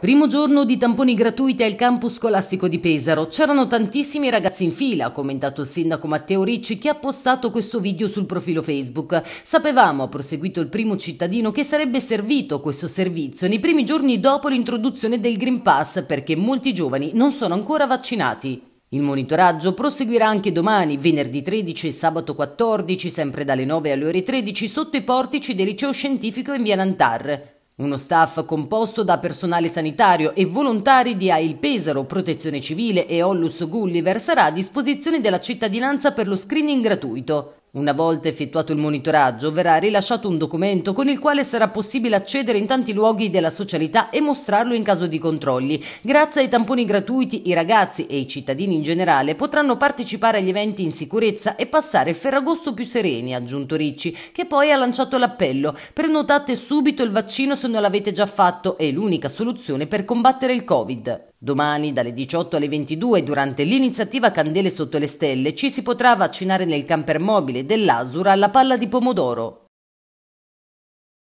Primo giorno di tamponi gratuiti al campus scolastico di Pesaro. C'erano tantissimi ragazzi in fila, ha commentato il sindaco Matteo Ricci che ha postato questo video sul profilo Facebook. Sapevamo, ha proseguito il primo cittadino, che sarebbe servito questo servizio nei primi giorni dopo l'introduzione del Green Pass perché molti giovani non sono ancora vaccinati. Il monitoraggio proseguirà anche domani, venerdì 13 e sabato 14, sempre dalle 9 alle ore 13, sotto i portici del liceo scientifico in via Nantar. Uno staff composto da personale sanitario e volontari di AIL Pesaro, Protezione Civile e Ollus Gulliver sarà a disposizione della cittadinanza per lo screening gratuito. Una volta effettuato il monitoraggio verrà rilasciato un documento con il quale sarà possibile accedere in tanti luoghi della socialità e mostrarlo in caso di controlli. Grazie ai tamponi gratuiti i ragazzi e i cittadini in generale potranno partecipare agli eventi in sicurezza e passare il Ferragosto più sereni, ha aggiunto Ricci, che poi ha lanciato l'appello. Prenotate subito il vaccino se non l'avete già fatto, è l'unica soluzione per combattere il Covid. Domani dalle 18 alle 22 durante l'iniziativa Candele sotto le stelle ci si potrà vaccinare nel camper mobile dell'Asura alla palla di pomodoro.